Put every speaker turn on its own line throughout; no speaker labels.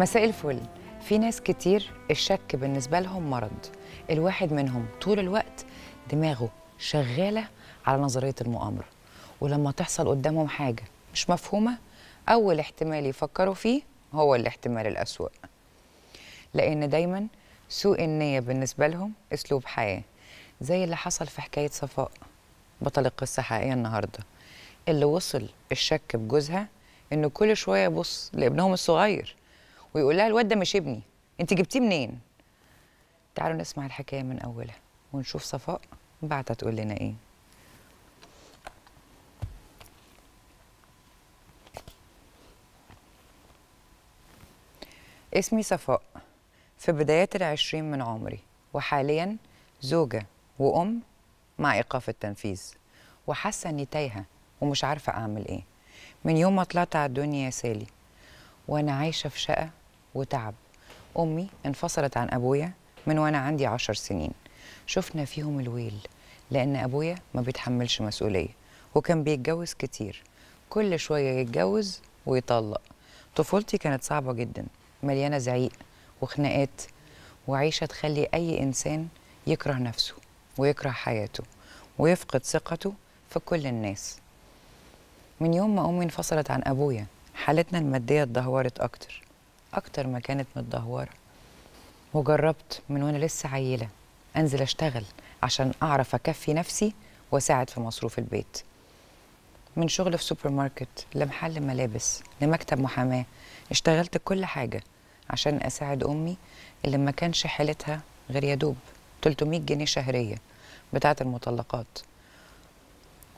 مساء الفل في ناس كتير الشك بالنسبة لهم مرض الواحد منهم طول الوقت دماغه شغالة على نظرية المؤامرة ولما تحصل قدامهم حاجة مش مفهومة أول احتمال يفكروا فيه هو الاحتمال الأسوأ لأن دايما سوء النية بالنسبة لهم أسلوب حياة زي اللي حصل في حكاية صفاء بطل القصة حقيقية النهاردة اللي وصل الشك بجوزها إنه كل شوية يبص لابنهم الصغير ويقول لها الواد ده مش ابني انت جبتيه منين تعالوا نسمع الحكايه من اولها ونشوف صفاء بعتها تقول لنا ايه اسمي صفاء في بدايات العشرين من عمري وحاليا زوجة وأم مع إيقاف التنفيذ وحاسة إني تايهة ومش عارفة أعمل إيه من يوم ما طلعت على الدنيا يا سالي وأنا عايشة في شقة وتعب أمي انفصلت عن أبويا من وأنا عندي عشر سنين شفنا فيهم الويل لأن أبويا ما بيتحملش مسؤولية وكان بيتجوز كتير كل شوية يتجوز ويطلق طفولتي كانت صعبة جدا مليانة زعيق وخناقات وعيشة تخلي أي إنسان يكره نفسه ويكره حياته ويفقد ثقته في كل الناس من يوم ما أمي انفصلت عن أبويا حالتنا المادية اتدهورت أكتر اكتر ما كانت متدهوره وجربت من وانا لسه عيله انزل اشتغل عشان اعرف اكفي نفسي واساعد في مصروف البيت من شغل في سوبر ماركت لمحل ملابس لمكتب محاماه اشتغلت كل حاجه عشان اساعد امي اللي ما كانش حالتها غير يدوب 300 جنيه شهريه بتاعه المطلقات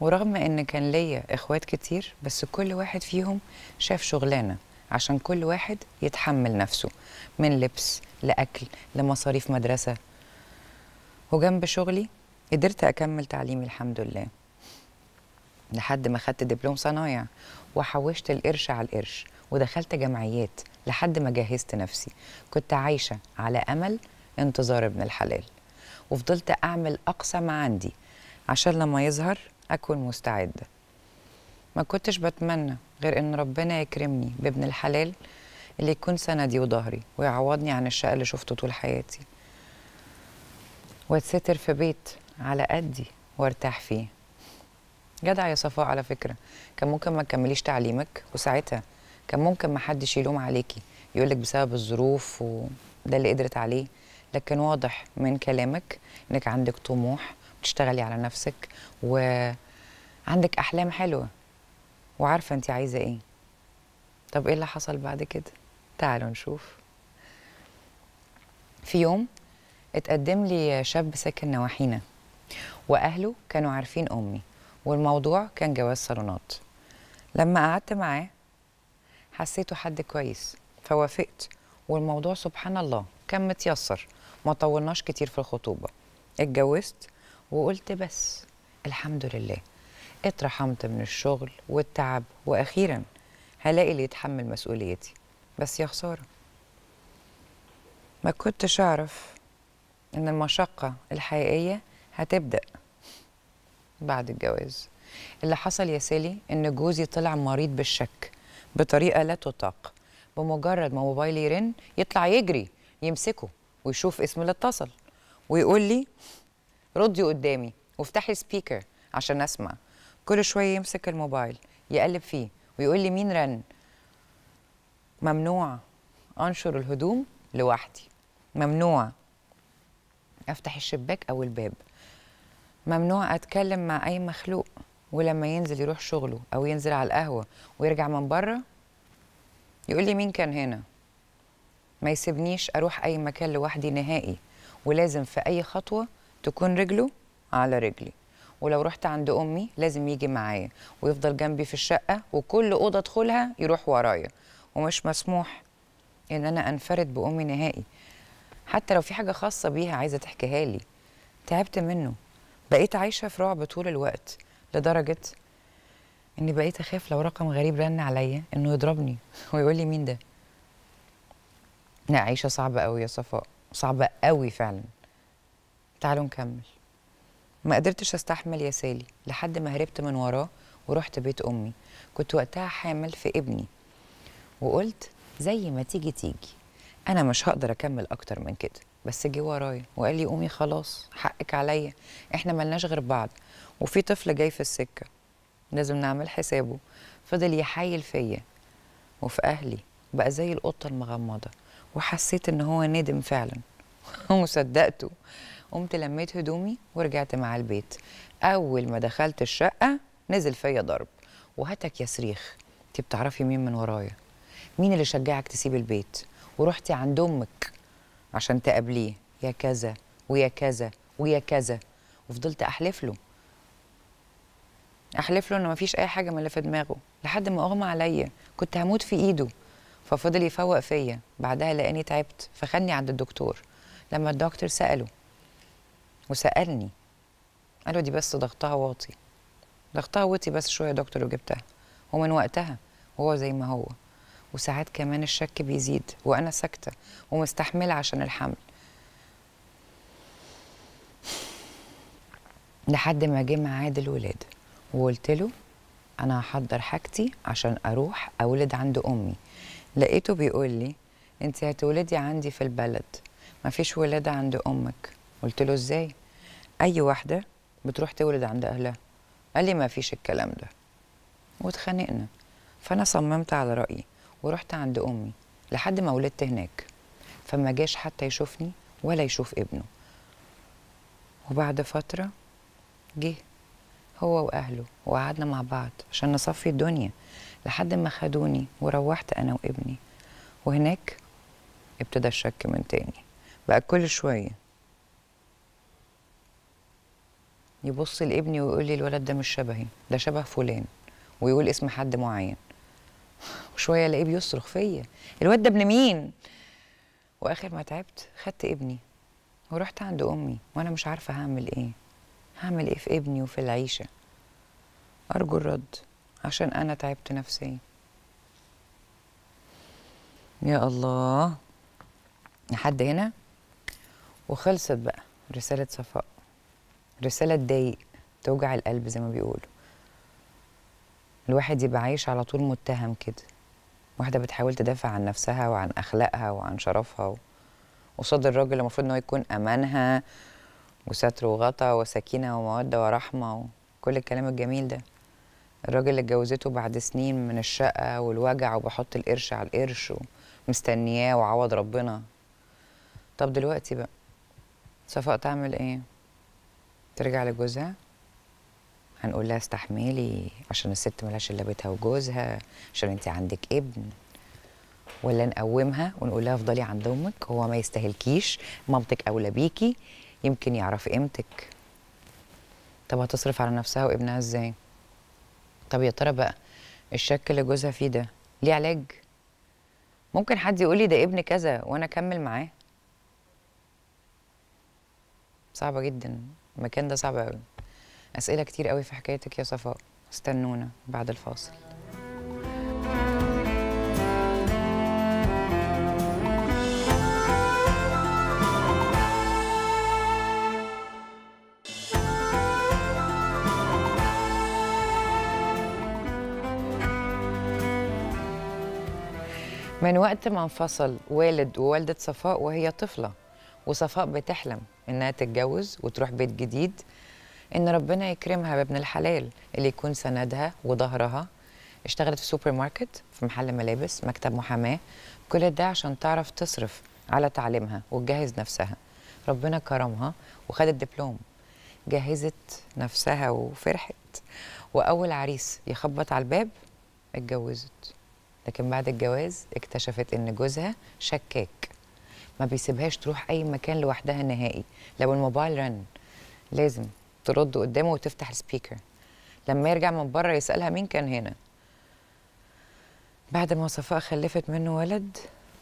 ورغم ان كان ليا اخوات كتير بس كل واحد فيهم شاف شغلانه عشان كل واحد يتحمل نفسه من لبس لأكل لمصاريف مدرسة وجنب شغلي قدرت أكمل تعليمي الحمد لله لحد ما خدت دبلوم صنايع وحوشت القرش على القرش ودخلت جمعيات لحد ما جهزت نفسي كنت عايشة على أمل انتظار ابن الحلال وفضلت أعمل أقصى ما عندي عشان لما يظهر أكون مستعدة ما كنتش بتمنى غير ان ربنا يكرمني بابن الحلال اللي يكون سندي وظهري ويعوضني عن الشقه اللي شفته طول حياتي واتستر في بيت على قدي وارتاح فيه جدع يا صفاء على فكره كان ممكن ما تكمليش تعليمك وساعتها كان ممكن ما حدش يلوم عليكي يقولك بسبب الظروف وده اللي قدرت عليه لكن واضح من كلامك انك عندك طموح بتشتغلي على نفسك وعندك احلام حلوه وعارفه انت عايزه ايه طب ايه اللي حصل بعد كده تعالوا نشوف في يوم اتقدم لي شاب ساكن نواحينا واهله كانوا عارفين امي والموضوع كان جواز صالونات لما قعدت معاه حسيته حد كويس فوافقت والموضوع سبحان الله كان متيسر ما طولناش كتير في الخطوبه اتجوزت وقلت بس الحمد لله اترحمت من الشغل والتعب واخيرا هلاقي اللي يتحمل مسؤوليتي بس يا خساره ما كنتش اعرف ان المشقه الحقيقيه هتبدا بعد الجواز اللي حصل يا سالي ان جوزي طلع مريض بالشك بطريقه لا تطاق بمجرد ما موبايلي يرن يطلع يجري يمسكه ويشوف اسم اللي اتصل ويقول لي ردي قدامي وافتحي سبيكر عشان اسمع كل شويه يمسك الموبايل يقلب فيه ويقول لي مين رن ممنوع انشر الهدوم لوحدي ممنوع افتح الشباك او الباب ممنوع اتكلم مع اي مخلوق ولما ينزل يروح شغله او ينزل على القهوه ويرجع من بره يقول لي مين كان هنا ما يسيبنيش اروح اي مكان لوحدي نهائي ولازم في اي خطوه تكون رجله على رجلي ولو رحت عند امي لازم يجي معايا ويفضل جنبي في الشقه وكل اوضه ادخلها يروح ورايا ومش مسموح ان انا انفرد بامي نهائي حتى لو في حاجه خاصه بيها عايزه تحكيها لي تعبت منه بقيت عايشه في رعب طول الوقت لدرجه اني بقيت اخاف لو رقم غريب رن عليا انه يضربني ويقول لي مين ده لا عيشه صعبه قوي يا صفاء صعبه قوي فعلا تعالوا نكمل ما قدرتش استحمل يا سالي لحد ما هربت من وراه ورحت بيت امي كنت وقتها حامل في ابني وقلت زي ما تيجي تيجي انا مش هقدر اكمل اكتر من كده بس جه ورايا وقال لي قومي خلاص حقك عليا احنا ملناش غير بعض وفي طفل جاي في السكه لازم نعمل حسابه فضل يحايل فيا وفي اهلي بقى زي القطه المغمضه وحسيت ان هو ندم فعلا وصدقته قمت لميت هدومي ورجعت معاه البيت اول ما دخلت الشقه نزل فيا ضرب وهاتك يا صريخ انت بتعرفي مين من ورايا مين اللي شجعك تسيب البيت ورحتي عند امك عشان تقابليه يا كذا ويا كذا ويا كذا وفضلت احلف له احلف له ان مفيش اي حاجه من اللي في دماغه لحد ما اغمى عليا كنت هموت في ايده ففضل يفوق فيا بعدها لقاني تعبت فخدني عند الدكتور لما الدكتور ساله وسالني قالوا دي بس ضغطها واطي ضغطها واطي بس شويه يا دكتور وجبتها ومن وقتها وهو زي ما هو وساعات كمان الشك بيزيد وانا ساكته ومستحمله عشان الحمل لحد ما جه ميعاد الولاده وقلت له انا هحضر حاجتي عشان اروح اولد عند امي لقيته بيقول لي انت هتولدي عندي في البلد مفيش ولاده عند امك قلت له ازاي اي واحده بتروح تولد عند اهلها قال لي ما فيش الكلام ده واتخانقنا فانا صممت على رايي ورحت عند امي لحد ما ولدت هناك فما جاش حتى يشوفني ولا يشوف ابنه وبعد فتره جه هو واهله وقعدنا مع بعض عشان نصفي الدنيا لحد ما خدوني وروحت انا وابني وهناك ابتدى الشك من تاني بقى كل شويه يبص لابني ويقول لي الولد ده مش شبهي ده شبه فلان ويقول اسم حد معين وشويه الاقيه بيصرخ فيا الواد ده ابن مين واخر ما تعبت خدت ابني ورحت عند امي وانا مش عارفه هعمل ايه هعمل ايه في ابني وفي العيشه ارجو الرد عشان انا تعبت نفسيا يا الله لحد هنا وخلصت بقى رساله صفاء رسالة تضايق توجع القلب زي ما بيقولوا الواحد يبقى عايش على طول متهم كده واحدة بتحاول تدافع عن نفسها وعن أخلاقها وعن شرفها و... قصاد الراجل المفروض إن هو يكون أمانها وستر وغطا وسكينة ومودة ورحمة وكل الكلام الجميل ده الراجل اللي اتجوزته بعد سنين من الشقة والوجع وبحط القرش على القرش ومستنياه وعوض ربنا طب دلوقتي بقى صفاء تعمل ايه؟ ترجع لجوزها هنقول لها استحملي عشان الست ملهاش الا بيتها وجوزها عشان انت عندك ابن ولا نقومها ونقول لها افضلي عند امك هو ما يستهلكيش مامتك اولى بيكي يمكن يعرف قيمتك طب هتصرف على نفسها وابنها ازاي طب يا ترى بقى الشك اللي جوزها فيه ده ليه علاج ممكن حد يقول لي ده ابن كذا وانا اكمل معاه صعبه جدا المكان ده صعب قوي اسئله كتير قوي في حكايتك يا صفاء استنونا بعد الفاصل من وقت ما انفصل والد ووالدة صفاء وهي طفلة وصفاء بتحلم انها تتجوز وتروح بيت جديد ان ربنا يكرمها بابن الحلال اللي يكون سندها وظهرها اشتغلت في سوبر ماركت في محل ملابس مكتب محاماه كل ده عشان تعرف تصرف على تعليمها وتجهز نفسها ربنا كرمها وخدت دبلوم جهزت نفسها وفرحت واول عريس يخبط على الباب اتجوزت لكن بعد الجواز اكتشفت ان جوزها شكاك ما بيسيبهاش تروح اي مكان لوحدها نهائي لو الموبايل رن لازم ترد قدامه وتفتح السبيكر لما يرجع من بره يسالها مين كان هنا بعد ما صفاء خلفت منه ولد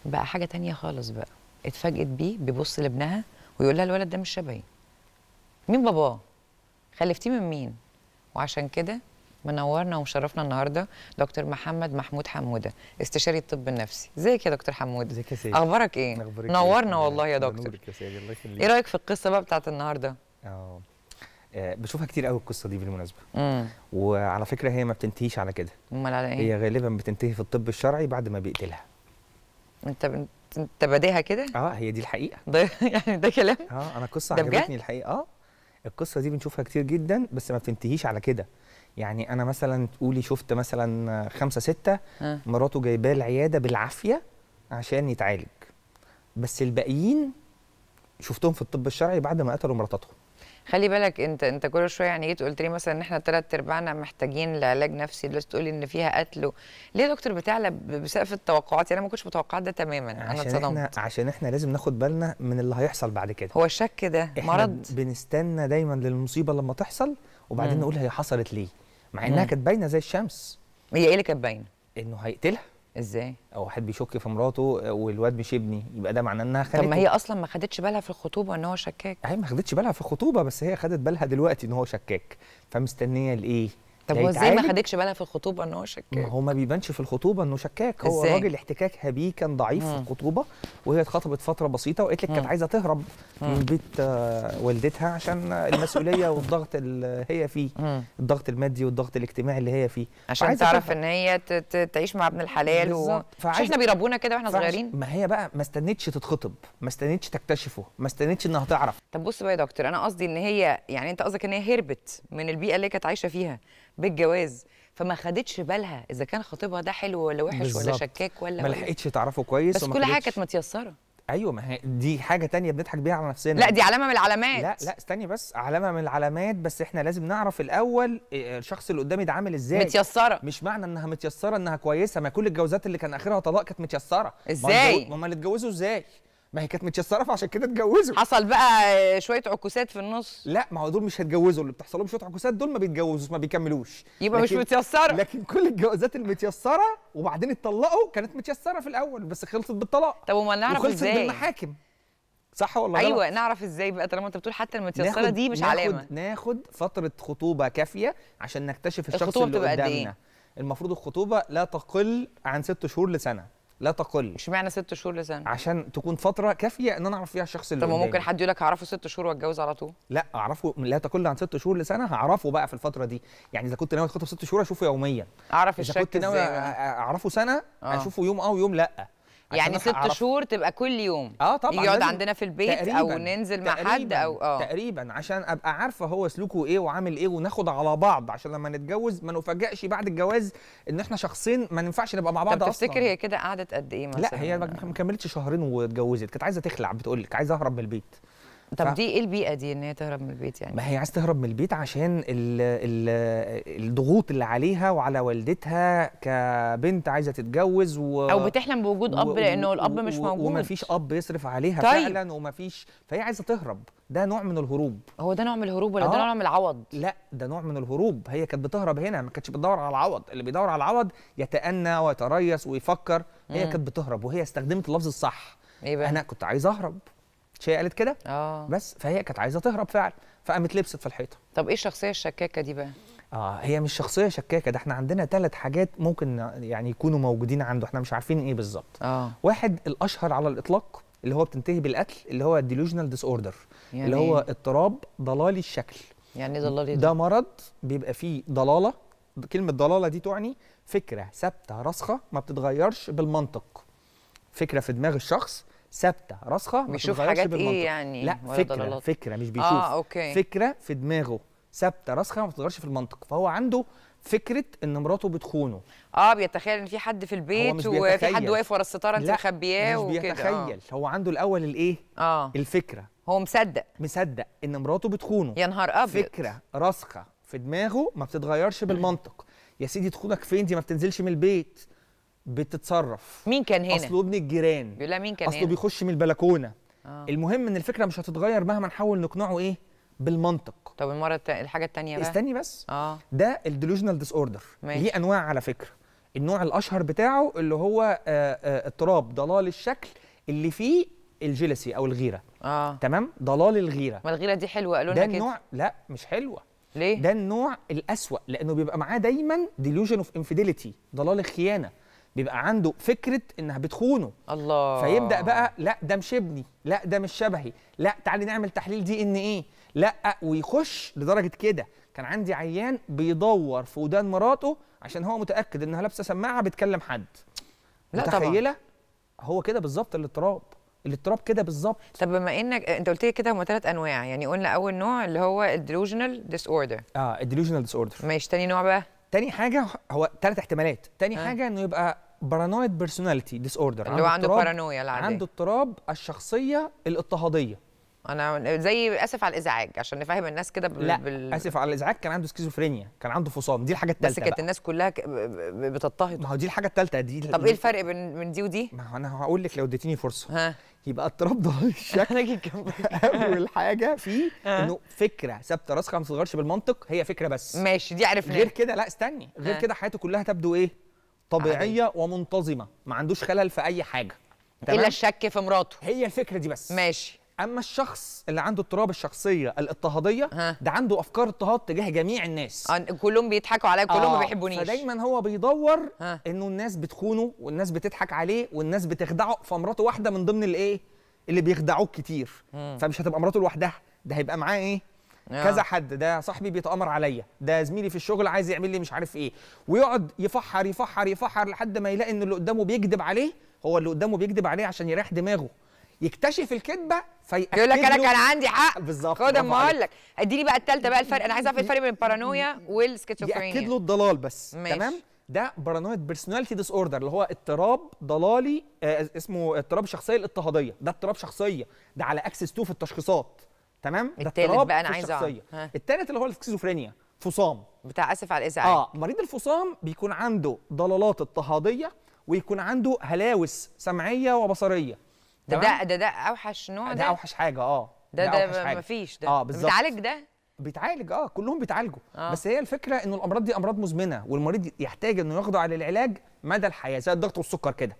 بقى حاجه تانية خالص بقى اتفاجئت بيه بيبص لابنها ويقول لها الولد ده مش شبهي مين باباه خلفتيه من مين وعشان كده منورنا ومشرفنا النهارده دكتور محمد محمود حموده استشاري الطب النفسي ازيك يا دكتور حموده ازيك يا سيدي اخبارك ايه, إيه؟ نورنا والله يا دكتور
يا الله يخليك ايه رايك
في القصه بقى بتاعت النهارده
آه. اه بشوفها كتير قوي القصه دي بالمناسبه مم. وعلى فكره هي ما بتنتهيش على كده امال على ايه هي غالبا بتنتهي في الطب الشرعي بعد ما بيقتلها انت ب... انت بديها كده اه هي دي الحقيقه ده يعني ده كلام اه انا قصه عجبتني الحقيقه اه القصه دي بنشوفها كتير جدا بس ما بتنتهيش على كده يعني انا مثلا تقولي شفت مثلا خمسة ستة أه. مراته جايباه العياده بالعافيه عشان يتعالج بس الباقيين شفتهم في الطب الشرعي بعد ما قتلوا مراتاتهم
خلي بالك انت انت كل شويه يعني جيت قلت لي مثلا ان احنا ثلاث ارباعنا محتاجين لعلاج نفسي دلوقتي تقول لي ان فيها قتل ليه يا دكتور بتعلى بسقف التوقعات يعني انا ما كنتش متوقعه ده تماما انا اتصدمت احنا
عشان احنا لازم ناخد بالنا من اللي هيحصل بعد كده هو الشك ده مرض بنستنى دايما للمصيبه لما تحصل وبعدين نقول هي حصلت ليه مع انها كانت باينه زي الشمس هي ايه اللي كانت باينه انه هيقتلها ازاي او واحد بيشك في مراته والواد مش ابني يبقى ده معناه انها خانته طب ما هي اصلا ما خدتش بالها في الخطوبه ان هو شكاك هي ما خدتش بالها في الخطوبه بس هي خدت بالها دلوقتي ان هو شكاك فمستنيه لايه طب هو يعني ازاي ما
خدتش بالها في الخطوبه ان هو شكاك؟
ما هو ما بيبانش في الخطوبه انه شكاك هو إزاي؟ راجل احتكاكها بيه كان ضعيف مم. في الخطوبه وهي اتخطبت فتره بسيطه وقالت لك كانت عايزه تهرب مم. من بيت آه، والدتها عشان المسؤوليه والضغط اللي هي فيه مم. الضغط المادي والضغط الاجتماعي اللي هي فيه عشان تعرف تهرب.
ان هي تعيش مع ابن الحلال بالظبط و... فعايز... احنا بيربونا كده واحنا صغيرين
ما هي بقى ما استنتش تتخطب ما استنتش تكتشفه ما استنتش انها تعرف
طب بص بقى يا دكتور انا قصدي ان هي يعني انت قصدك ان هي هربت من البيئه اللي كانت عايشه فيها بالجواز فما خدتش بالها اذا كان خطيبها ده حلو ولا وحش بالزبط. ولا شكاك ولا ما لحقتش
تعرفه كويس بس كل حاجه كانت متيسره ايوه ما هي دي حاجه تانية بنضحك بيها على نفسنا لا دي علامه من العلامات لا لا استني بس علامه من العلامات بس احنا لازم نعرف الاول آه، الشخص اللي قدامي ده عامل ازاي متيسره مش معنى انها متيسره انها كويسه ما كل الجوازات اللي كان اخرها طلاق كانت متيسره ازاي ما هم اللي اتجوزوا ازاي ما هي كانت متشسره فعشان كده اتجوزوا حصل بقى شويه عكوسات في النص لا ما هو دول مش هيتجوزوا اللي بتحصل لهم شويه عكوسات دول ما بيتجوزوش ما بيكملوش يبقى مش متيسره لكن كل الجوازات المتيسره وبعدين اتطلقوا كانت متيسره في الاول بس خلصت بالطلاق طب وما نعرف ازاي وخلصت بالمحاكم صح ولا ايوه غلط؟ نعرف ازاي
بقى طالما انت بتقول حتى المتيسره دي مش ناخد علامه
ناخد فتره خطوبه كافيه عشان نكتشف الشخص اللي إيه؟ قدامنا إيه؟ المفروض الخطوبه لا تقل عن ست شهور لسنه لا تقل اشمعنى ست شهور لزنا عشان تكون فتره كافيه ان انا اعرف فيها الشخص اللي طب ممكن حد يقول لك هعرفه ست شهور واتجوز على طول لا اعرفه لا تقل عن ست شهور لسنه هعرفه بقى في الفتره دي يعني اذا كنت ناوي تخطب ست شهور اشوفه يوميا اعرف الشكل اذا كنت ناوي
اعرفه سنه
آه. اشوفه يوم اه ويوم لا يعني ست شهور تبقى كل يوم اه طبعا يقعد عندنا في البيت تقريباً او ننزل مع حد او اه تقريبا عشان ابقى عارفه هو سلوكه ايه وعامل ايه وناخد على بعض عشان لما نتجوز ما نفاجئش بعد الجواز ان احنا شخصين ما ينفعش نبقى مع بعض طب اصلا تفتكر
هي كده قعدت قد ايه مثلا لا هي ما
كملتش شهرين واتجوزت كانت عايزه تخلع بتقول لك عايزه اهرب من البيت طب ف... دي ايه البيئه دي ان هي تهرب من البيت يعني ما هي عايز تهرب من البيت عشان الـ الـ الضغوط اللي عليها وعلى والدتها كبنت عايزه تتجوز و... او بتحلم بوجود اب و... لانه الاب مش موجود ومفيش اب يصرف عليها طيب. فعلا ومفيش فهي عايزه تهرب ده نوع من الهروب هو ده نوع من الهروب ولا آه. ده نوع من العوض لا ده نوع من الهروب هي كانت بتهرب هنا ما كانتش بتدور على العوض اللي بيدور على العوض يتأنى ويتريث ويفكر هي كانت بتهرب وهي استخدمت اللفظ الصح إيه بقى؟ انا كنت عايزه اهرب هي قالت كده اه بس فهي كانت عايزه تهرب فعلا فقامت لبست في الحيطه طب ايه الشخصيه الشكاكه دي بقى اه هي مش شخصيه شكاكه ده احنا عندنا ثلاث حاجات ممكن يعني يكونوا موجودين عنده احنا مش عارفين ايه بالظبط آه. واحد الاشهر على الاطلاق اللي هو بتنتهي بالقتل اللي هو الديلوجنال ديس اوردر يعني اللي هو إيه؟ اضطراب ضلالي الشكل يعني ايه ضلالي ده مرض بيبقى فيه ضلاله كلمه ضلاله دي تعني فكره ثابته راسخه ما بتتغيرش بالمنطق فكره في دماغ الشخص ثابته راسخه بيشوف حاجات ايه يعني لا فكره دلالات. فكره مش بيشوف آه، أوكي. فكره في دماغه ثابته راسخه ما بتتغيرش في المنطق فهو عنده فكره ان مراته بتخونه
اه بيتخيل ان في حد في البيت وفي حد واقف ورا الستاره انت مخبياه وكده آه. بيتخيل
آه. هو عنده الاول الايه اه الفكره هو مصدق مصدق ان مراته بتخونه يا نهار ابيض فكره راسخه في دماغه ما بتتغيرش بالمنطق يا سيدي تخونك فين دي ما بتنزلش من البيت بتتصرف مين كان هنا اصله ابن الجيران يقول لها مين كان اصله هنا؟ بيخش من البلكونه آه. المهم ان الفكره مش هتتغير مهما نحاول نقنعه ايه بالمنطق طب المره الت... الحاجه الثانيه بقى استني بس اه ده الديلوجنال ديس اوردر ليه انواع على فكره النوع الاشهر بتاعه اللي هو آه، آه، اضطراب ضلال الشكل اللي فيه الجيلسي او الغيره اه تمام ضلال الغيره ما
الغيره دي حلوه قالوا لنا كده ده النوع
لا مش حلوه ليه ده النوع الاسوأ لانه بيبقى معاه دايما ديلوجن اوف انفيديليتي ضلال الخيانه بيبقى عنده فكره انها بتخونه الله فيبدا بقى لا ده مش ابني لا ده مش شبهي لا تعالي نعمل تحليل دي ان ايه لا ويخش لدرجه كده كان عندي عيان بيدور في ودان مراته عشان هو متاكد انها لابسه سماعه بتكلم حد لا متخيله طبعا. هو كده بالظبط الاضطراب الاضطراب كده بالظبط طب بما
انك انت قلت لي كده هم ثلاث انواع يعني قلنا اول نوع اللي هو الديلوجنال ديس اوردر اه الديلوجنال
ديس اوردر ماشي تاني نوع بقى تاني حاجه هو تلات احتمالات تاني أه. حاجه انه يبقى بارانويد بيرسوناليتي ديس اوردر اللي هو عنده بارانويا العاديه عنده اضطراب الشخصيه الاضطهاديه انا زي اسف على الازعاج عشان نفهم الناس كده بال... لا اسف على الازعاج كان عنده سكيزوفرينيا كان عنده فصام دي الحاجه الثالثه بس كانت الناس كلها ك... بتضطهد ما هو دي الحاجه الثالثه دي طب ايه الفرق
بين من دي ودي ما
هو انا هقول لك لو اديتيني فرصه ها. يبقى التراب ده الشكل اول حاجه فيه انه فكره ثابته راسخه ما بتتغيرش بالمنطق هي فكره بس ماشي دي عرفناها غير كده لا استني غير كده حياته كلها تبدو ايه طبيعيه عادي. ومنتظمه ما عندوش خلل في اي حاجه الا الشك في مراته هي الفكره دي بس ماشي اما الشخص اللي عنده اضطراب الشخصيه الاضطهاديه ده عنده افكار اضطهاد تجاه جميع الناس آه كلهم بيضحكوا عليا كلهم آه. ما بيحبونيش فدايما هو بيدور ها. انه الناس بتخونه والناس بتضحك عليه والناس بتخدعه فمراته واحده من ضمن الايه اللي بيخدعوك كتير م. فمش هتبقى مراته لوحدها ده هيبقى معاه ايه آه. كذا حد ده صاحبي بيتامر عليا ده زميلي في الشغل عايز يعمل لي مش عارف ايه ويقعد يفحر يفحر يفحر لحد ما يلاقي ان اللي قدامه بيكذب عليه هو اللي قدامه بيكذب عليه عشان يريح دماغه يكتشف الكذبه فيأكد يقول لك انا كان عندي حق بالظبط خد اما اقول لك اديني بقى الثالثه بقى الفرق انا عايز اعرف الفرق بين البارانويا
والسكيزوفرينيا ياكد له
الضلال بس ماشي. تمام ده بارانويا بيرسوناليتي ديس اوردر اللي هو اضطراب ضلالي آه اسمه اضطراب الشخصيه الاضطهاديه ده اضطراب شخصيه ده على اكسس 2 في التشخيصات تمام ده بقى انا اعرف التالت اللي هو السكيزوفرينيا فصام بتاع اسف على الازعاج اه مريض الفصام بيكون عنده ضلالات اضطهاديه ويكون عنده هلاوس سمعيه وبصريه ده ده ده, ده اوحش نوع ده ده اوحش حاجه اه ده ده, ده مفيش ده اه بالظبط بيتعالج ده بيتعالج اه كلهم بيتعالجوا آه. بس هي الفكره انه الامراض دي امراض مزمنه والمريض يحتاج انه يخضع للعلاج مدى الحياه زي الضغط والسكر كده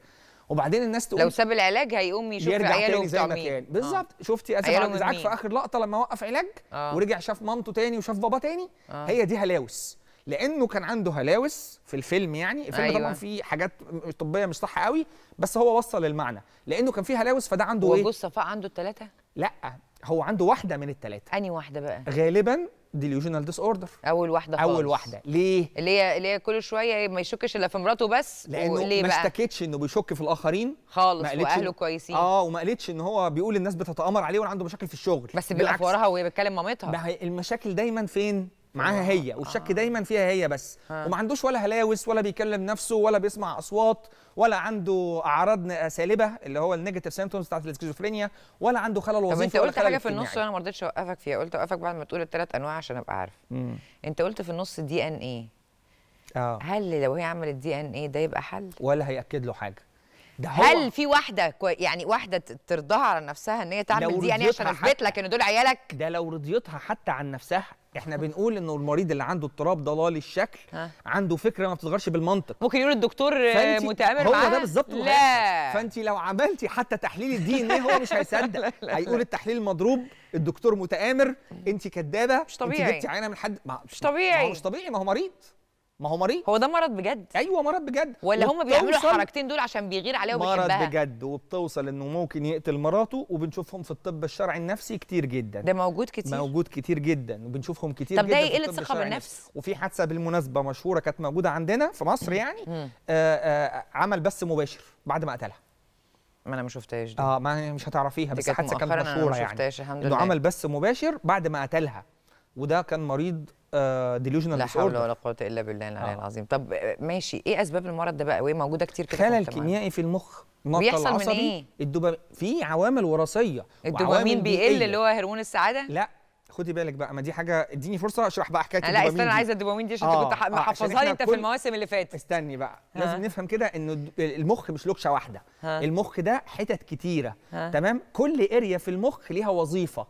وبعدين الناس تقول لو ساب العلاج هيقوم يشوف يرجع عياله تاني زي ما كان آه. بالظبط آه. شفتي اسف على الازعاج في اخر لقطه لما وقف علاج آه. ورجع شاف مامته تاني وشاف بابا تاني آه. هي دي هلاوس لانه كان عنده هلاوس في الفيلم يعني الفيلم أيوة. طبعا فيه حاجات طبيه مش صح قوي بس هو وصل المعنى لانه كان فيه هلاوس فده عنده هو ايه هو
صفاء عنده الثلاثه
لا هو عنده واحده من الثلاثه
اني واحده بقى
غالبا ديليوجنال ديس اوردر اول واحده خالص اول واحده ليه
اللي هي اللي هي كل شويه ما يشكش الا في مراته بس لانه ما اشتكتش
انه بيشك في الاخرين خالص واهله كويسين اه وما قالتش ان هو بيقول الناس بتتامر عليه ولا عنده مشاكل في الشغل بس بيقف وراها وهي بتكلم مامتها ما هي المشاكل دايما فين معاها آه. هي والشك آه. دايما فيها هي بس آه. وما عندوش ولا هلاوس ولا بيكلم نفسه ولا بيسمع اصوات ولا عنده اعراض سالبه اللي هو النيجاتيف سيمتومز بتاعت الاسكيزوفرينيا ولا عنده خلل وظيفي طب انت قلت حاجه في النص وانا
ما رضيتش اوقفك فيها قلت اوقفك بعد ما تقول الثلاث انواع عشان ابقى عارف مم. انت قلت في النص دي ان اي اه هل لو هي عملت دي ان اي ده يبقى حل
ولا هياكد له حاجه ده هو هل في واحده كو... يعني واحده ترضاها على نفسها ان هي تعمل دي ان عشان اثبت لك ان دول عيالك ده لو رضيتها حتى عن نفسها احنا بنقول انه المريض اللي عنده اضطراب ضلالي الشكل عنده فكره ما بتتغيرش بالمنطق ممكن يقول الدكتور متآمر هو معها. ده بالظبط لا فانت لو عملتي حتى تحليل الدي ان هو مش هيصدق هيقول التحليل المضروب الدكتور متآمر انت كدابه مش طبيعي انت جبتي عينه من حد مش طبيعي ما هو مش طبيعي ما هو مريض ما هو مريض هو ده مرض بجد ايوه مرض بجد ولا هم بيعملوا الحركتين دول عشان بيغير عليها وبيحبها مرض بجد وبتوصل انه ممكن يقتل مراته وبنشوفهم في الطب الشرعي النفسي كتير جدا ده موجود كتير موجود كتير جدا وبنشوفهم كتير طب جدا طب ده قله ثقه بالنفس وفي حادثه بالمناسبه مشهوره كانت موجوده عندنا في مصر يعني آآ آآ آه، آه، عمل بث مباشر بعد ما قتلها ما انا ما شفتهاش دي اه ما مش هتعرفيها بس حادثه كانت مشهوره يعني ما شفتهاش الحمد لله انه عمل بث مباشر بعد ما قتلها وده كان مريض ديلوجنال آه، لا حول ولا قوه الا بالله العلي آه. العظيم طب ماشي ايه اسباب المرض ده بقى وايه موجوده كتير كده خلل كيميائي في المخ بيحصل العصبي من ايه الدوبامين في عوامل وراثيه الدوبامين بيقل إيه؟ اللي هو هرمون السعاده لا خدي بالك بقى ما دي حاجه اديني فرصه اشرح بقى حكايه الدوبامين لا استنى انا عايزه الدوبامين دي عشان آه كنت آه، محفظها لي انت في المواسم اللي فاتت استني بقى لازم نفهم كده ان المخ مش لوكشه واحده المخ ده حتت كتيره تمام كل اريا في المخ ليها وظيفه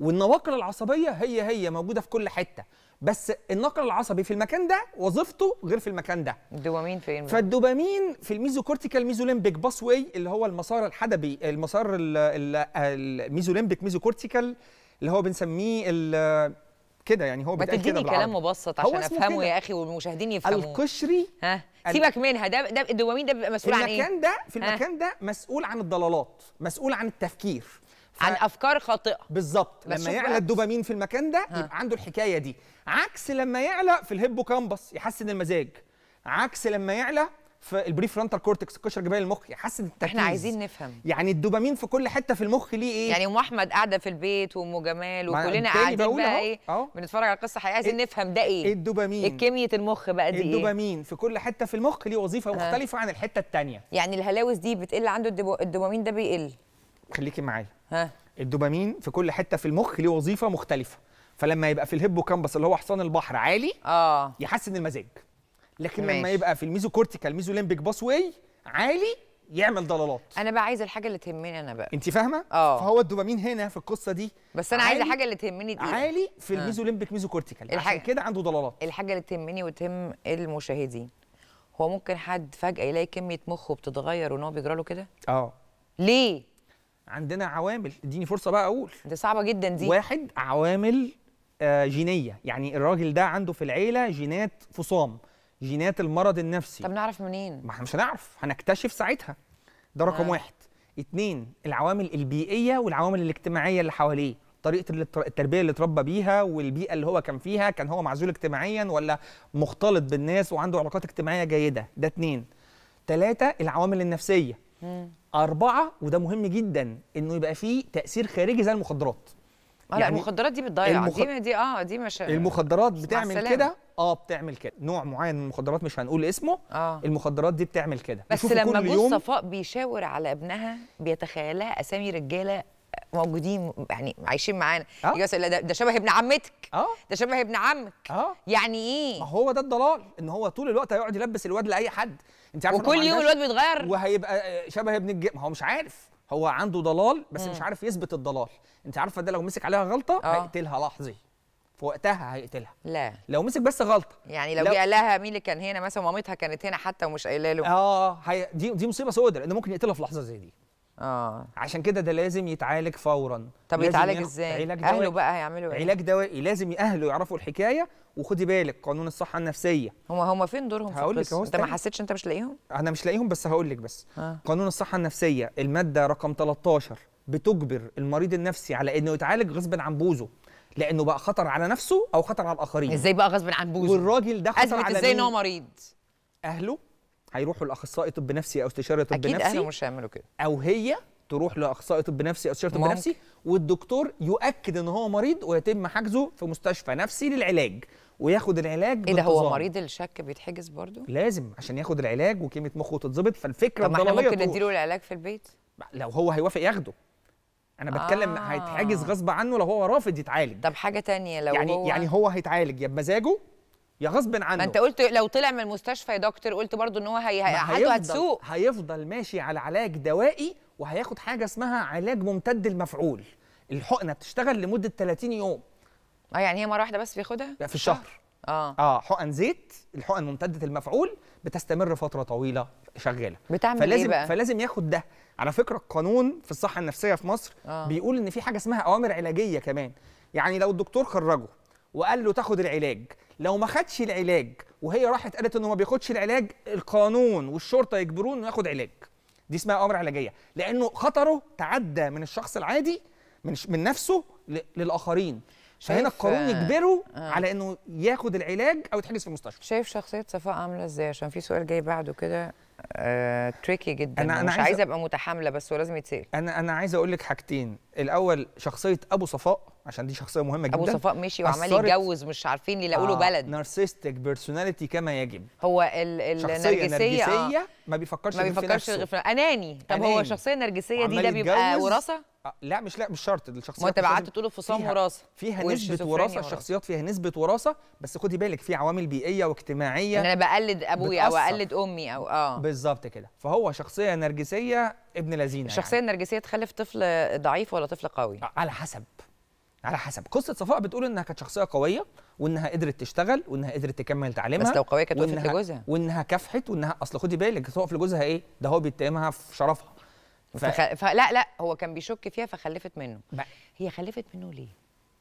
والنواقل العصبيه هي هي موجوده في كل حته بس النقل العصبي في المكان ده وظيفته غير في المكان ده الدوبامين فين فالدوبامين في الميزوكورتيكال ميزوليمبيك باس واي اللي هو المسار الحدبي المسار الميزوليمبيك ميزوكورتيكال اللي هو بنسميه كده يعني هو بيتقال كده بالعربي كلام مبسط عشان افهمه يا اخي
والمشاهدين يفهموا القشري
ها سيبك
منها ده ده الدوبامين ده بيبقى مسؤول عن ايه؟ المكان ده في المكان
ده مسؤول عن الضلالات مسؤول عن التفكير عن افكار خاطئه بالظبط لما يعلى الدوبامين في المكان ده ها. يبقى عنده الحكايه دي عكس لما يعلى في الهيبو كامبس يحسن المزاج عكس لما يعلى في البري فرونتال كورتكس القشره الجبهيه للمخ يحسن التركيز احنا عايزين نفهم يعني الدوبامين في كل حته في المخ ليه ايه يعني
ام احمد قاعده في البيت وام جمال وكلنا قاعدين بقى ايه بنتفرج على قصه حقيقيه عايزين نفهم ده ايه
الدوبامين إيه كميه المخ بقى دي إيه؟ الدوبامين إيه؟ في كل حته في المخ ليه وظيفه مختلفه عن الحته الثانيه يعني الهلاوس دي بتقل عنده الدوبامين ده بيقل خليكي معايا ها الدوبامين في كل حته في المخ ليه وظيفه مختلفه فلما يبقى في الهيبو كامبس اللي هو حصان البحر عالي اه يحسن المزاج لكن ماشي. لما يبقى في الميزو كورتيكال ميزو ليمبيك باس واي عالي يعمل ضلالات
انا بقى عايزه الحاجه اللي تهمني انا بقى
انت فاهمه اه فهو الدوبامين هنا في القصه دي بس انا عايزه الحاجه اللي تهمني دي عالي في آه. الميزوليمبيك ميزوكورتيكال الحاجة... عشان كده عنده ضلالات
الحاجه اللي تهمني وتهم المشاهدين هو ممكن حد فجاه يلاقي كميه مخه
بتتغير وان هو بيجرى له كده اه ليه عندنا عوامل اديني فرصه بقى اقول دي صعبه جدا دي واحد عوامل آه جينيه يعني الراجل ده عنده في العيله جينات فصام جينات المرض النفسي طب نعرف منين ما احنا مش هنعرف هنكتشف ساعتها ده رقم آه. واحد اتنين العوامل البيئيه والعوامل الاجتماعيه اللي حواليه طريقه التربيه اللي اتربى بيها والبيئه اللي هو كان فيها كان هو معزول اجتماعيا ولا مختلط بالناس وعنده علاقات اجتماعيه جيده ده اتنين تلاتة العوامل النفسيه أربعة وده مهم جدا إنه يبقى فيه تأثير خارجي زي المخدرات آه، يعني لا المخدرات
دي بتضيع المخ... دي دي اه دي مش المخدرات
بتعمل كده اه بتعمل كده نوع معين من المخدرات مش هنقول اسمه آه. المخدرات دي بتعمل كده بس لما جوز
صفاء بيشاور على ابنها بيتخيلها اسامي رجاله موجودين يعني عايشين معانا آه. يجي ده, ده شبه ابن عمتك اه ده شبه ابن عمك اه يعني
ايه ما هو ده الضلال ان هو طول الوقت هيقعد يلبس الواد لاي حد انت عارف وكل يوم الواد بيتغير وهيبقى آه، شبه ابن الج... ما هو مش عارف هو عنده ضلال بس مم. مش عارف يثبت الضلال انت عارفه ده لو مسك عليها غلطه أوه. هيقتلها لحظي في وقتها هيقتلها لا لو مسك بس غلطه
يعني لو, لو... جه لها مين اللي كان هنا مثلا مامتها كانت هنا حتى ومش قايله له
اه هي... دي دي مصيبه سوداء لان ممكن يقتلها في لحظه زي دي اه عشان كده ده لازم يتعالج فورا طب يتعالج ازاي علاج دوائي اهله بقى هيعملوا ايه علاج دوائي لازم اهله يعرفوا الحكايه وخدي بالك قانون الصحه النفسيه
هما هما فين دورهم هقول لك انت ما حسيتش انت مش لاقيهم
انا مش لاقيهم بس هقول لك بس آه. قانون الصحه النفسيه الماده رقم 13 بتجبر المريض النفسي على انه يتعالج غصب عن بوزه لانه بقى خطر على نفسه او خطر على الاخرين ازاي بقى غصب عن بوزه والراجل ده خطر على ازاي ان هو مريض اهله هيروحوا لاخصائي طب نفسي او استشاره طب أكيد نفسي اكيد مش هيعملوا كده او هي تروح لاخصائي طب نفسي او استشاره طب نفسي والدكتور يؤكد ان هو مريض ويتم حجزه في مستشفى نفسي للعلاج وياخد العلاج ايه ده هو مريض
الشك بيتحجز برضه
لازم عشان ياخد العلاج وكيمه مخه تتظبط فالفكره طب احنا ممكن نديله
العلاج في البيت
لو هو هيوافق ياخده انا بتكلم آه. هيتحجز غصب عنه لو هو رافض يتعالج طب حاجه تانية لو يعني هو يعني هو هيتعالج يا بمزاجه يا غصب عنه ما انت قلت لو طلع من المستشفى يا دكتور قلت برضو ان
هو هيفضل... هتسوق
هيفضل ماشي على علاج دوائي وهياخد حاجه اسمها علاج ممتد المفعول الحقنه بتشتغل لمده 30 يوم اه يعني هي مره واحده بس بياخدها في الشهر اه. اه اه حقن زيت الحقن ممتده المفعول بتستمر فتره طويله شغاله بتعمل فلازم إيه بقى؟ فلازم ياخد ده على فكره القانون في الصحه النفسيه في مصر آه. بيقول ان في حاجه اسمها اوامر علاجيه كمان يعني لو الدكتور خرجه وقال له تاخد العلاج لو ما خدش العلاج وهي راحت قالت انه ما بياخدش العلاج القانون والشرطه يجبروه انه ياخد علاج دي اسمها اوامر علاجيه لانه خطره تعدى من الشخص العادي من من نفسه للاخرين فهنا القانون يجبره آه. على انه ياخد العلاج
او يتحجز في المستشفى شايف شخصيه صفاء عامله ازاي عشان في سؤال جاي بعده كده آه، تريكي
جدا أنا مش أنا مش عايزه ابقى متحامله بس هو لازم يتسال انا انا عايزه اقول لك حاجتين الاول شخصيه ابو صفاء عشان دي شخصيه مهمه جدا ابو صفاء مشي وعمال يتجوز
مش عارفين يلاقوا له آه بلد
نارسستك بيرسوناليتي كما يجب
هو النرجسيه آه
ما بيفكرش ما بيفكرش غير في
اناني طب أناني. هو الشخصيه النرجسيه دي ده بيبقى وراثه
آه، لا مش لا مش شرط الشخصيه ما انت قعدت تقول الفصام وراثه فيها نسبه وراثه الشخصيات فيها نسبه وراثه بس خدي بالك في عوامل بيئيه واجتماعيه ان يعني انا بقلد ابويا او اقلد امي او اه بالظبط كده فهو شخصيه نرجسيه ابن لذينه الشخصيه يعني. النرجسيه تخلف طفل ضعيف ولا طفل قوي آه، على حسب على حسب قصه صفاء بتقول انها كانت شخصيه قويه وانها قدرت تشتغل وانها قدرت تكمل تعليمها بس لو قويه كانت وقفت لجوزها وانها كافحت وانها اصل خدي بالك توقف لجوزها ايه ده هو بيتهمها في شرفها ف... فخ...
ف... لا لا هو كان بيشك فيها فخلفت منه بقى. هي خلفت منه ليه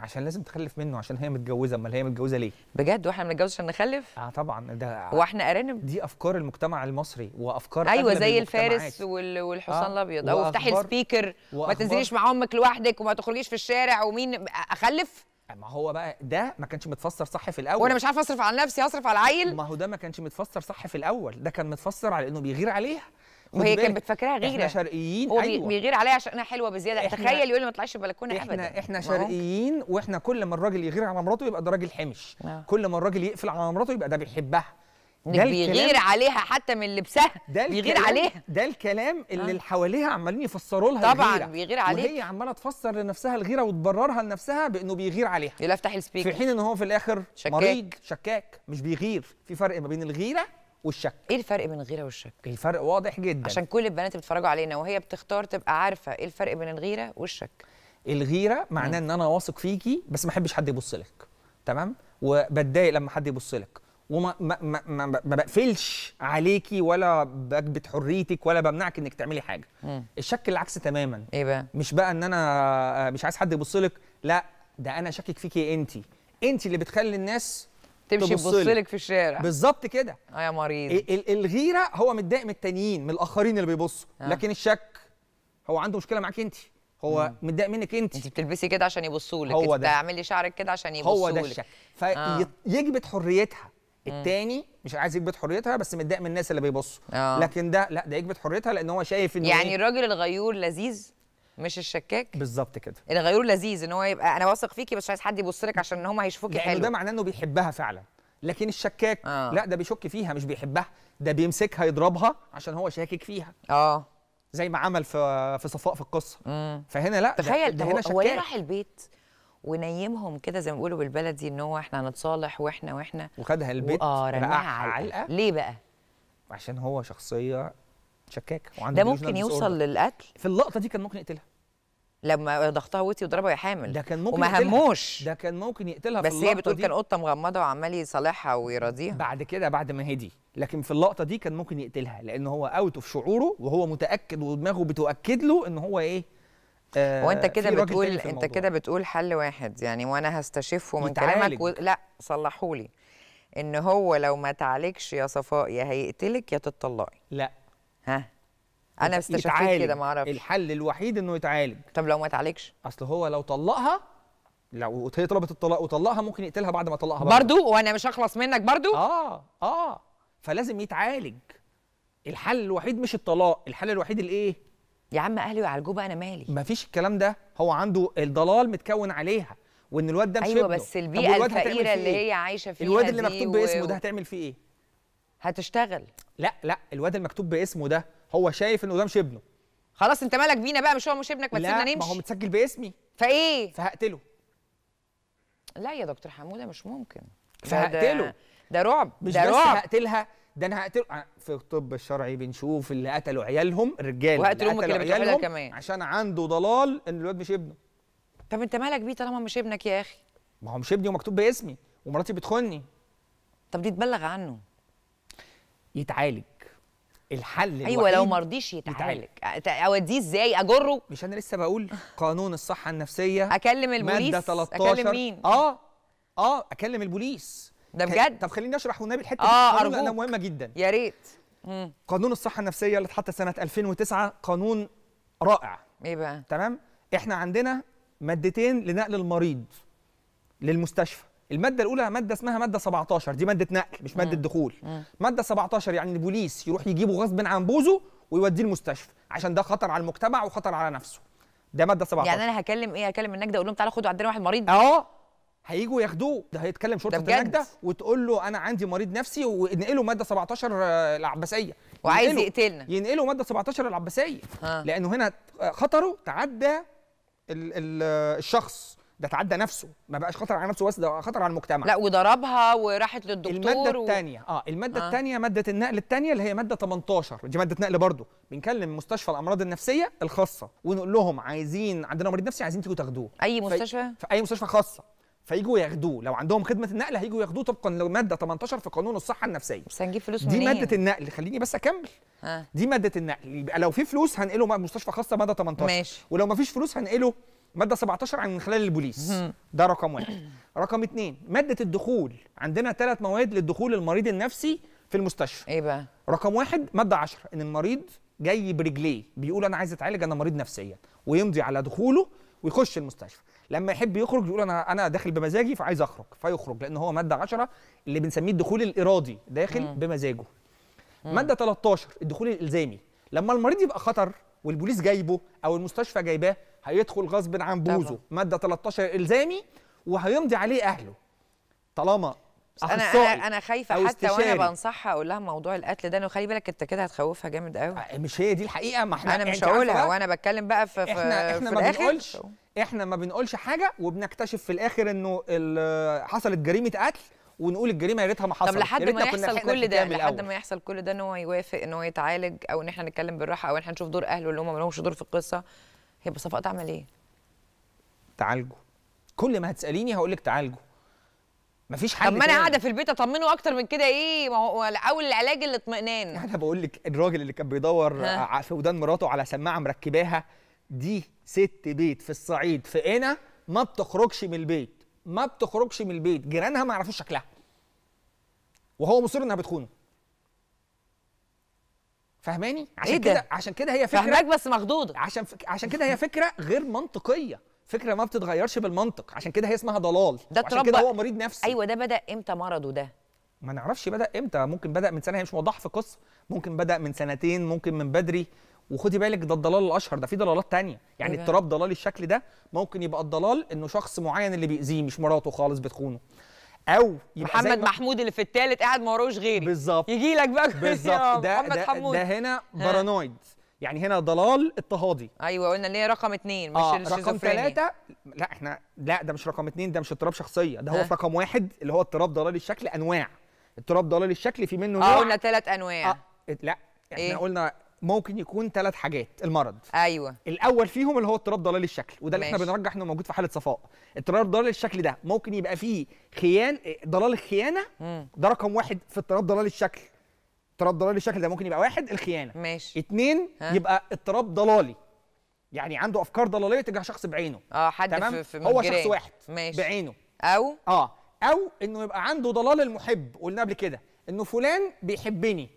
عشان لازم تخلف منه عشان هي متجوزه امال هي متجوزه ليه بجد واحنا بنتجوز عشان نخلف اه طبعا ده واحنا ارانب دي افكار المجتمع المصري وافكار ايوه زي الفارس
والحصان آه، الابيض آه. او افتحي السبيكر وما تنزليش مع امك لوحدك وما تخرجيش في الشارع ومين اخلف
ما هو بقى ده ما كانش متفسر صح في الاول وانا مش عارف اصرف على نفسي اصرف على العيل ما هو ده ما كانش متفسر صح في الاول ده كان متفسر على انه بيغير عليها وهي كانت بتفكراها غيره احنا شرقيين هو أيوة.
بيغير عليا عشان انا حلوه بزياده تخيل يقول لي ما اطلعش البلكونه ابدا احنا احنا شرقيين
واحنا كل ما الراجل يغير على مراته يبقى ده راجل حمش آه. كل ما الراجل يقفل على مراته يبقى ده بيحبها ده بيغير عليها حتى من لبسها ده بيغير عليها ده الكلام اللي آه. حواليها عمالين يفسروا لها طبعا الغيرة. بيغير عليها وهي عماله تفسر لنفسها الغيره وتبررها لنفسها بانه بيغير عليها يلا افتح السبيكر في حين ان هو في الاخر شكاك. مريض شكاك مش بيغير في فرق ما بين الغيره والشك ايه الفرق بين الغيره والشك الفرق واضح جدا
عشان كل البنات اللي بيتفرجوا علينا وهي بتختار تبقى عارفه ايه الفرق بين الغيره والشك
الغيره معناه ان انا واثق فيكي بس ما احبش حد يبص لك تمام وبتضايق لما حد يبص لك وما ما ما ما ما بقفلش عليكي ولا بكبت حريتك ولا بمنعك انك تعملي حاجه مم. الشك العكس تماما ايه بقى مش بقى ان انا آه، مش عايز حد يبص لك لا ده انا شاكك فيكي انت انت اللي بتخلي الناس تمشي تبصلك في الشارع بالظبط كده اه يا مريض الغيره هو متضايق من التانيين من الاخرين اللي بيبصوا آه. لكن الشك هو عنده مشكله معاك انت هو متضايق منك انت انت بتلبسي كده عشان يبصوا لك انت اعمل
شعرك كده عشان يبصوا هو ده الشك
فيجبد آه. حريتها التاني مش عايز يكبت حريتها بس متضايق من الناس اللي بيبصوا آه. لكن ده لا ده يكبت حريتها لان هو شايف ان يعني إيه؟
الراجل الغيور لذيذ مش الشكاك بالظبط كده الغيور لذيذ ان هو يبقى انا واثق فيكي بس عايز حد يبص لك عشان ان هم هيشوفوكي يعني حلو ده
معناه انه بيحبها فعلا لكن الشكاك آه. لا ده بيشك فيها مش بيحبها ده بيمسكها يضربها عشان هو شاكك فيها اه زي ما عمل في في صفاء في القصه مم. فهنا لا تخيل ده, ده هنا شكاك هو ليه راح
البيت ونيمهم كده زي ما بيقولوا بالبلدي ان هو احنا هنتصالح واحنا واحنا
وخدها البيت اه رماها علقه ليه بقى عشان هو شخصيه شكاك وعنده ده ممكن يوصل
للقتل في اللقطه دي كان ممكن يقتلها لما ضغطها وتي وضربها يا
حامل ده كان ممكن وما هموش ده كان ممكن يقتلها بس في هي بتقول دي. كان قطه مغمضه وعمال يصالحها ويراضيها بعد كده بعد ما هدي لكن في اللقطه دي كان ممكن يقتلها لان هو اوت اوف شعوره وهو متاكد ودماغه بتؤكد له ان هو ايه هو آه، وانت كده بتقول انت كده
بتقول حل واحد يعني وانا هستشفه من يتعالج. كلامك و... لا صلحولي ان هو لو ما تعالجش يا صفاء يا هيقتلك يا تتطلقي
لا ها انا استشفيت كده ما اعرفش الحل الوحيد انه يتعالج طب لو ما اتعالجش اصل هو لو طلقها لو هي طلبت الطلاق وطلقها ممكن يقتلها بعد ما طلقها برضه برضو وانا مش هخلص منك برضو اه اه فلازم يتعالج الحل الوحيد مش الطلاق الحل الوحيد الايه يا عم اهلي يعالجوه بقى انا مالي مفيش الكلام ده هو عنده الضلال متكون عليها وان الواد ده مش ايوه بس البيئه الفقيره اللي إيه؟ هي عايشه فيها الواد اللي مكتوب باسمه ده هتعمل فيه ايه
هتشتغل
لا لا الواد المكتوب باسمه ده هو شايف انه ده مش ابنه خلاص انت مالك بينا بقى مش هو مش ابنك ما تسيبنا نمشي لا ما هو متسجل باسمي فايه
فهقتله لا يا دكتور حموده مش ممكن فهقتله ده,
ده رعب مش بس هقتلها ده انا هقتله في الطب الشرعي بنشوف اللي قتلوا عيالهم الرجاله وقتل امك اللي بتعملها كمان عشان عنده ضلال ان الواد مش ابنه طب انت مالك بيه طالما مش ابنك يا اخي ما هو مش ابني ومكتوب باسمي ومراتي بتخوني طب دي تبلغ عنه يتعالج الحل ايوه لو ما رضيش يتعالج اوديه ازاي اجره مش انا لسه بقول قانون الصحه النفسيه اكلم البوليس ماده 13 اكلم مين اه اه اكلم البوليس ده بجد طب خليني اشرح والنبي الحته دي آه قانون لانها مهمه جدا يا ريت قانون الصحه النفسيه اللي اتحط سنه 2009 قانون رائع ايه بقى تمام احنا عندنا مادتين لنقل المريض للمستشفى الماده الاولى ماده اسمها ماده 17 دي ماده نقل مش ماده دخول ماده 17 يعني البوليس يروح يجيبه غصب عن بوزه ويوديه المستشفى عشان ده خطر على المجتمع وخطر على نفسه ده ماده 17 يعني انا هكلم ايه هكلم النجده اقول لهم تعالوا خدوا عندنا واحد مريض اه هيجوا ياخدوه ده هيتكلم شرطه النجده وتقول له انا عندي مريض نفسي وانقله ماده 17 العباسيه وعايز يقتلنا ينقله ماده 17 العباسيه لانه هنا خطره تعدى الشخص ده تعدى نفسه ما بقاش خطر على نفسه بس ده خطر على المجتمع لا وضربها وراحت للدكتور الماده و... الثانيه اه الماده آه. الثانيه ماده النقل الثانيه اللي هي ماده 18 دي ماده نقل برضه بنكلم مستشفى الامراض النفسيه الخاصه ونقول لهم عايزين عندنا مريض نفسي عايزين تيجوا تاخدوه اي مستشفى في اي مستشفى خاصه فيجوا ياخدوه لو عندهم خدمه النقل هيجوا ياخدوه طبقا لماده 18 في قانون الصحه النفسيه بس هنجيب فلوس دي منين؟ ماده النقل خليني بس اكمل آه. دي ماده النقل يبقى لو في فلوس هنقله مستشفى خاصه ماده 18 ماشي ولو ما فيش فلوس هنقله ماده 17 عن من خلال البوليس ده رقم واحد رقم اثنين ماده الدخول عندنا ثلاث مواد للدخول المريض النفسي في المستشفى ايه بقى رقم واحد ماده 10 ان المريض جاي برجليه بيقول انا عايز اتعالج انا مريض نفسيا ويمضي على دخوله ويخش المستشفى لما يحب يخرج يقول انا انا داخل بمزاجي فعايز اخرج فيخرج لان هو ماده 10 اللي بنسميه الدخول الارادي داخل مم. بمزاجه مم. ماده 13 الدخول الالزامي لما المريض يبقى خطر والبوليس جايبه او المستشفى جايباه هيدخل غصب عن بوزه ماده 13 الزامي وهيمضي عليه اهله طالما انا انا انا خايفه حتى وانا
بنصحها اقول لها موضوع القتل ده انا خلي بالك انت كده هتخوفها جامد قوي أه، مش هي دي الحقيقه ما احنا انا مش هقولها وانا بتكلم بقى في احنا احنا في ما الآخر. بنقولش
احنا ما بنقولش حاجه وبنكتشف في الاخر انه حصلت جريمه قتل ونقول الجريمه يا ريتها ما حصلت طب لحد ما يحصل كل ده لحد ما
يحصل كل ده ان هو يوافق ان هو يتعالج او ان احنا نتكلم بالراحه او ان احنا نشوف دور اهله اللي هم ما لهمش دور في القصه يبقى صفاء تعمل ايه؟
تعالجه كل ما هتساليني هقول لك تعالجه مفيش حاجه طب ما انا قاعده
في البيت اطمنه اكتر من كده ايه ما هو اول العلاج الاطمئنان
يعني انا بقول لك الراجل اللي كان بيدور ها. في ودان مراته على سماعه مركباها دي ست بيت في الصعيد في انا ما بتخرجش من البيت ما بتخرجش من البيت جيرانها ما يعرفوش شكلها وهو مصر انها بتخونه فهماني عشان إيه كده عشان كده هي فكره فهمك بس مخضوضه عشان ف... عشان كده هي فكره غير منطقيه فكره ما بتتغيرش بالمنطق عشان كده هي اسمها ضلال ده عشان كده هو مريض نفسي ايوه ده بدا
امتى مرضه ده
ما نعرفش بدا امتى ممكن بدا من سنه هي مش موضحه في القصه ممكن بدا من سنتين ممكن من بدري وخدي بالك ده الضلال الاشهر ده في ضلالات تانية يعني إيه اضطراب ضلالي الشكل ده ممكن يبقى الضلال انه شخص معين اللي بيأذيه مش مراته خالص بتخونه او يبقى محمد محمود اللي في الثالث قاعد ما وراهوش غيري بالظبط يجي لك بقى بالظبط ده, محمد ده, حمود. ده هنا بارانويد يعني هنا ضلال اضطهادي
ايوه قلنا اللي هي رقم اثنين مش آه رقم ثلاثة
لا احنا لا ده مش رقم اثنين ده مش اضطراب شخصية ده هو في رقم واحد اللي هو اضطراب ضلالي الشكل انواع اضطراب ضلالي الشكل في منه آه، نوع اه قلنا
ثلاث انواع آه
لا احنا إيه؟ قلنا ممكن يكون ثلاث حاجات المرض ايوه الاول فيهم اللي هو اضطراب ضلالي الشكل وده اللي احنا بنرجح انه موجود في حاله صفاء اضطراب ضلالي الشكل ده ممكن يبقى فيه خيان ضلال الخيانه ده رقم واحد في اضطراب ضلالي الشكل اضطراب ضلالي الشكل ده ممكن يبقى واحد الخيانه ماشي اثنين يبقى اضطراب ضلالي يعني عنده افكار ضلاليه تجاه شخص بعينه اه حد تمام؟ في, في هو شخص واحد ماشي. بعينه او اه او انه يبقى عنده ضلال المحب قلنا قبل كده انه فلان بيحبني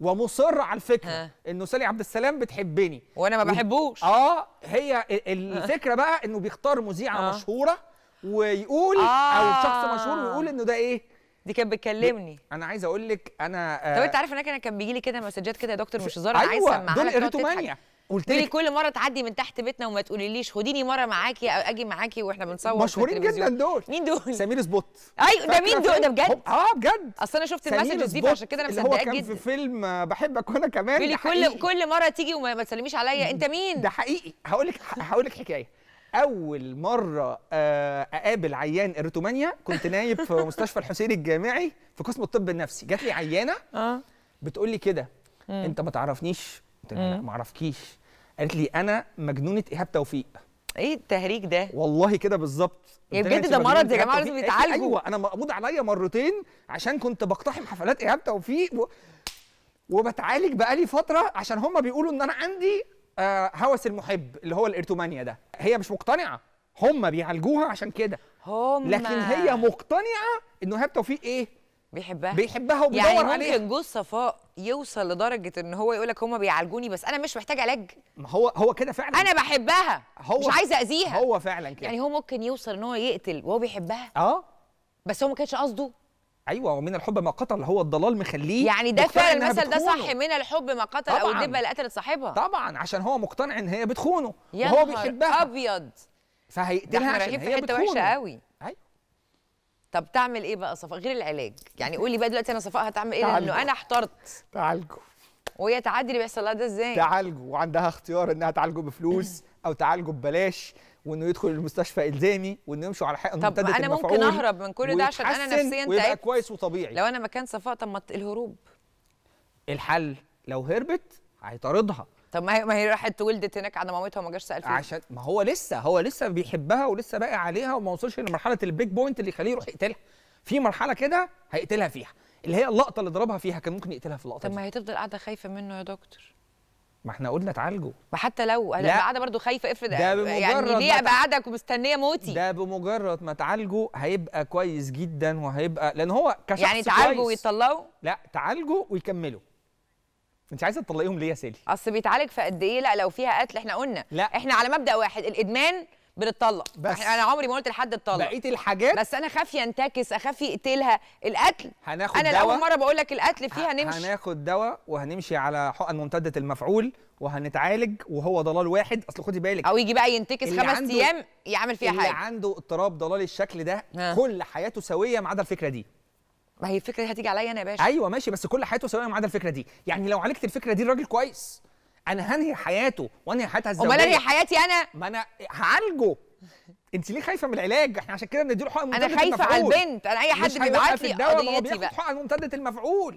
ومصر على الفكره ها. انه سالي عبد السلام بتحبني وانا ما بحبوش و... اه هي الفكره بقى انه بيختار مذيعه آه. مشهوره ويقول آه. او شخص مشهور ويقول انه ده ايه دي كانت بتكلمني ب... انا عايز اقول لك انا آه طب انت آه، عارف
ان انا كان بيجي لي كده مسجات كده يا دكتور مش هزار انا أيوة. عايز اسمعها دول اريتومانيا قلت لي كل مره تعدي من تحت بيتنا وما تقوليليش خديني مره معاكي او اجي معاكي واحنا بنصور مشهورين جدا
دول مين دول سمير سبوت ايوه ده مين دول ده بجد اه بجد اصل انا شفت المسجز دي عشان كده انا مصدقاك جدا في فيلم آه، بحبك وانا كمان تقولي كل كل
مره تيجي وما تسلميش عليا انت مين ده
حقيقي هقول لك هقول لك حكايه اول مره آه، اقابل عيان اريتومانيا كنت نايب في مستشفى الحسين الجامعي في قسم الطب النفسي جات لي عيانه اه بتقول لي كده انت ما تعرفنيش قلت لها لا ما اعرفكيش قالت لي انا مجنونه ايهاب توفيق ايه التهريج ده والله كده بالظبط يا إيه بجد ده مرض يا جماعه لازم يتعالجوا ايوه انا مقبوض عليا مرتين عشان كنت بقتحم حفلات ايهاب توفيق و... وبتعالج بقالي فتره عشان هم بيقولوا ان انا عندي آه هوس المحب اللي هو الارتومانيا ده هي مش مقتنعه هم بيعالجوها عشان كده هم لكن هي مقتنعه انه ايهاب توفيق ايه بيحبها بيحبها وبيدور يعني ممكن عليها
جوز صفاء يوصل لدرجه ان هو يقول لك هما بيعالجوني بس انا مش محتاج علاج ما هو هو كده فعلا انا بحبها هو مش عايزه اذيها هو فعلا كده
يعني هو ممكن يوصل ان هو يقتل وهو بيحبها اه بس هو ما كانش قصده ايوه ومن الحب ما قتل هو الضلال مخليه يعني ده فعلا المثل ده صح
من الحب ما قتل طبعاً. او الدبه اللي قتلت صاحبها طبعا
عشان هو مقتنع ان هي بتخونه وهو بيحبها ابيض فهيقتلها عشان هي بتخونه قوي
طب تعمل ايه بقى صفاء غير العلاج يعني قولي بقى دلوقتي انا صفاء هتعمل ايه لانه انا احترت تعالجوا وهي تعدي اللي بيحصل لها ده
ازاي تعالجوا وعندها اختيار انها تعالجه بفلوس او تعالجه ببلاش وانه يدخل المستشفى الزامي وانه يمشوا على حق طب انا ممكن اهرب من كل ده عشان انا نفسيا تعبت كويس وطبيعي لو انا مكان صفاء طب ما الهروب الحل لو هربت هيطاردها طب ما هي ما هي راحت ولدت هناك على مامتها وما جاش سال فيها عشان ما هو لسه هو لسه بيحبها ولسه باقي عليها وما وصلش لمرحله البيج بوينت اللي يخليه يروح يقتلها في مرحله كده هيقتلها فيها اللي هي اللقطه اللي ضربها فيها كان ممكن يقتلها في اللقطه طب
ما هي تفضل قاعده خايفه منه يا دكتور
ما احنا قلنا تعالجه ما حتى لو انا قاعده
برضه خايفه افرض ده بمجرد يعني ليه ابقى
قاعده ومستنيه موتي ده بمجرد ما تعالجه هيبقى كويس جدا وهيبقى لان هو كشخص يعني تعالجه ويطلعه لا تعالجه ويكمله انت عايزه تطلقيهم ليه يا سيلي
اصل بيتعالج في قد ايه لا لو فيها قتل احنا قلنا لا احنا على مبدا واحد الادمان بنتطلق بس انا عمري ما قلت لحد اتطلق بقيت الحاجات بس انا خاف ينتكس اخاف يقتلها القتل
هناخد انا دواء. لاول مره بقول لك القتل فيها نمشي هناخد دواء وهنمشي على حقن ممتده المفعول وهنتعالج وهو ضلال واحد اصل خدي بالك او يجي بقى ينتكس خمس ايام يعمل فيها اللي حاجه اللي عنده اضطراب ضلال الشكل ده ها. كل حياته سويه ما عدا الفكره دي ما هي
الفكره دي هتيجي عليا انا يا باشا ايوه
ماشي بس كل حياته سواء ما عدا الفكره دي يعني لو عالجت الفكره دي الراجل كويس انا هنهي حياته وانهي حياتها ازاي امال انهي حياتي انا ما انا هعالجه انت ليه خايفه من العلاج احنا عشان كده بنديله حقن ممتده انا خايفه على البنت انا اي حد بيبعت لي قضيتي بقى حقن ممتده المفعول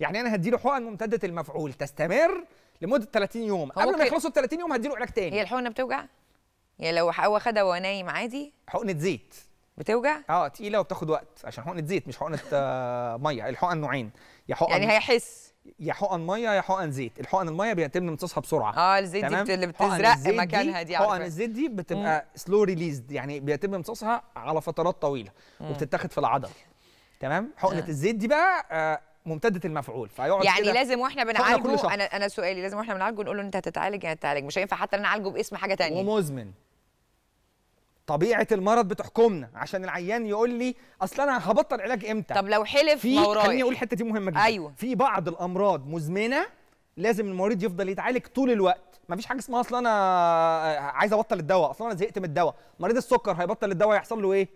يعني انا هديله حقن ممتده المفعول تستمر لمده 30 يوم قبل ما يخلصوا ال 30 يوم هديله علاج تاني هي الحقنه بتوجع؟
يعني لو هو خدها وهو نايم
عادي حقنه زيت بتوجع اه تقيله وبتاخد وقت عشان حقنه زيت مش حقنه آه، ميه الحقن نوعين يا حقن يعني هيحس يا حقن ميه يا حقن زيت الحقن الميه بيتم امتصاصها بسرعه اه الزيت دي اللي بتزرق مكانها دي حقن الزيت دي بتبقى سلو ريليزد يعني بيتم امتصاصها على فترات طويله وبتتاخد في العضل تمام حقنه آه. الزيت دي بقى آه، ممتده المفعول فيقعد يعني لازم واحنا بنعالجه انا
انا سؤالي لازم واحنا بنعالجه نقول له انت هتتعالج يعني هتتعالج مش هينفع حتى نعالجه باسم حاجه ثانيه
ومزمن طبيعه المرض بتحكمنا عشان العيان يقول لي اصل انا هبطل علاج امتى طب لو حلف في خليني اقول الحته دي مهمه جدا أيوة. في بعض الامراض مزمنه لازم المريض يفضل يتعالج طول الوقت مفيش حاجه اسمها اصل انا آه، عايز ابطل الدواء اصل انا زهقت من الدواء مريض السكر هيبطل الدواء يحصل له ايه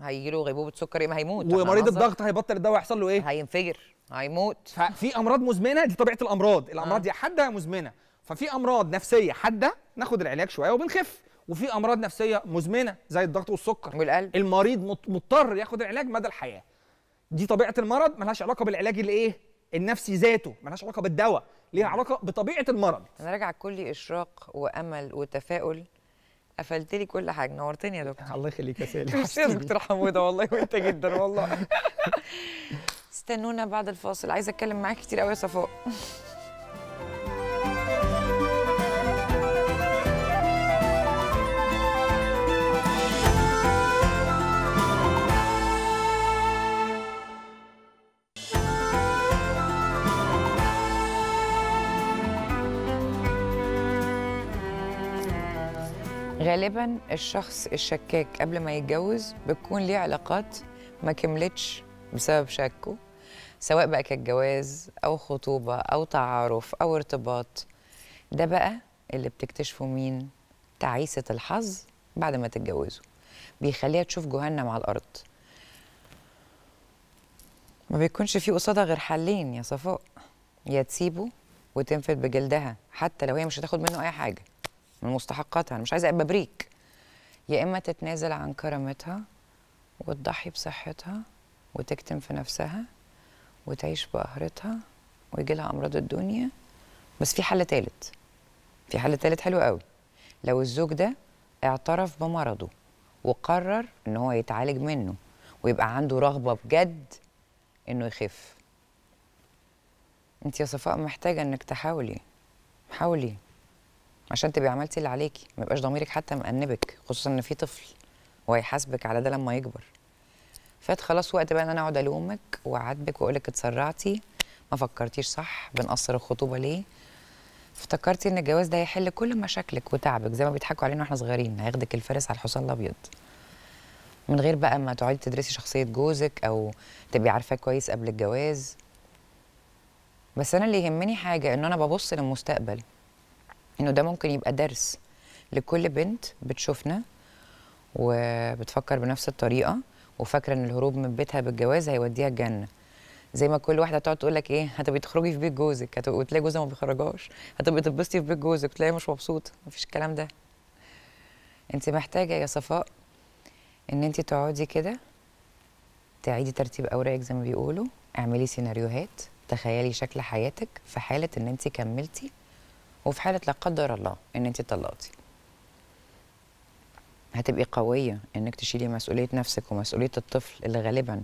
هيجي له غيبوبه سكر ما هيموت ومريض الضغط هيبطل الدواء يحصل له ايه هينفجر هيموت ففي امراض مزمنه دي طبيعه الامراض الامراض آه. دي حاده مزمنه ففي امراض نفسيه حاده ناخد العلاج شويه وبنخف وفي امراض نفسيه مزمنه زي الضغط والسكر والقلب المريض مضطر ياخد العلاج مدى الحياه دي طبيعه المرض ملهاش علاقه بالعلاج الايه النفسي ذاته ملهاش علاقه بالدواء ليها علاقه بطبيعه المرض
انا راجع كل اشراق وامل وتفاؤل قفلت لي كل حاجه نورتني
يا دكتور الله يخليك يا سالي مش يا دكتور حموده والله وانت جدا والله
استنونا بعد الفاصل عايزه اتكلم معاك كتير قوي يا صفاء غالبا الشخص الشكاك قبل ما يتجوز بتكون ليه علاقات ما كملتش بسبب شكه سواء بقى جواز او خطوبه او تعارف او ارتباط ده بقى اللي بتكتشفه مين تعيسه الحظ بعد ما تتجوزوا بيخليها تشوف جهنم على الارض ما بيكونش في قصادها غير حلين يا صفاء يا تسيبه وتنفد بجلدها حتى لو هي مش هتاخد منه اي حاجه من مستحقاتها انا مش عايزه ابقى بريك يا اما تتنازل عن كرامتها وتضحي بصحتها وتكتم في نفسها وتعيش بقهرتها ويجي لها امراض الدنيا بس في حل تالت في حل تالت حلو قوي لو الزوج ده اعترف بمرضه وقرر ان هو يتعالج منه ويبقى عنده رغبه بجد انه يخف انت يا صفاء محتاجه انك تحاولي حاولي عشان تبقي عملتي اللي عليكي ما يبقاش ضميرك حتى مأنبك خصوصا ان في طفل وهيحاسبك على ده لما يكبر فات خلاص وقت بقى ان انا اقعد الومك واعاتبك واقول لك اتسرعتي ما فكرتيش صح بنقصر الخطوبه ليه افتكرتي ان الجواز ده هيحل كل مشاكلك وتعبك زي ما بيضحكوا علينا واحنا صغيرين هياخدك الفارس على الحصان الابيض من غير بقى ما تقعدي تدرسي شخصيه جوزك او تبقي عارفاه كويس قبل الجواز بس انا اللي يهمني حاجه ان انا ببص للمستقبل انه ده ممكن يبقى درس لكل بنت بتشوفنا وبتفكر بنفس الطريقه وفاكره ان الهروب من بيتها بالجواز هيوديها الجنه زي ما كل واحده تقعد تقول لك ايه هتبقي تخرجي في بيت جوزك هتبقي وتلاقي جوزها ما بيخرجهاش هتبقي تتبسطي في بيت جوزك وتلاقيه مش مبسوطه مفيش الكلام ده انت محتاجه يا صفاء ان انت تقعدي كده تعيدي ترتيب اوراقك زي ما بيقولوا اعملي سيناريوهات تخيلي شكل حياتك في حاله ان انت كملتي وفي حاله لا قدر الله ان انت اتطلقتي هتبقي قويه انك تشيلي مسؤوليه نفسك ومسؤوليه الطفل اللي غالبا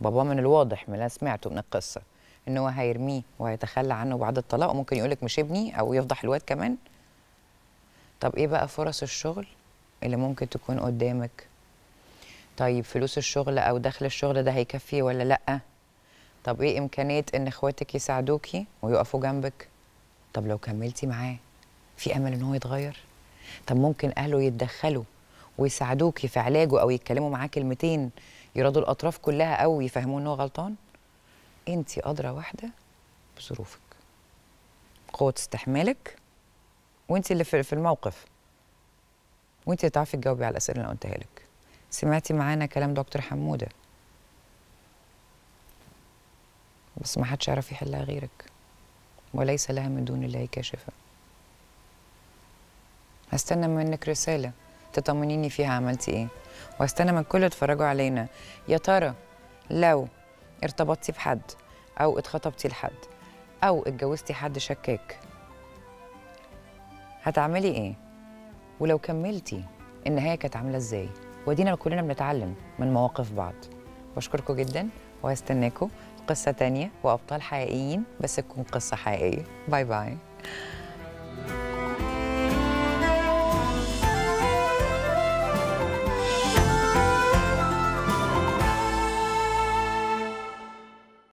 باباه من الواضح من اللي سمعته من القصه ان هو هيرميه وهيتخلى عنه بعد الطلاق وممكن يقولك مش ابني او يفضح الواد كمان طب ايه بقى فرص الشغل اللي ممكن تكون قدامك طيب فلوس الشغل او دخل الشغل ده هيكفي ولا لا طب ايه امكانيه ان اخواتك يساعدوكي ويقفوا جنبك طب لو كملتي معاه في امل ان هو يتغير طب ممكن اهله يتدخلوا ويساعدوكي في علاجه او يتكلموا معاه كلمتين يرادوا الاطراف كلها او يفهموه ان هو غلطان انت ادرى واحده بظروفك قوه استحمالك وانت اللي في الموقف وانت تعرفي تجاوبي على الاسئله اللي قلتها لك سمعتي معانا كلام دكتور حموده بس ما حدش يعرف يحلها غيرك وليس لها من دون الله كاشفة هستنى منك رسالة تطمنيني فيها عملتي ايه وهستنى من كل اتفرجوا علينا يا ترى لو ارتبطتي بحد او اتخطبتي لحد او اتجوزتي حد شكاك هتعملي ايه ولو كملتي النهايه كانت عامله ازاي ودينا كلنا بنتعلم من مواقف بعض بشكركم جدا وهستناكم قصة تانية وأبطال حقيقيين بس تكون قصة حقيقية باي باي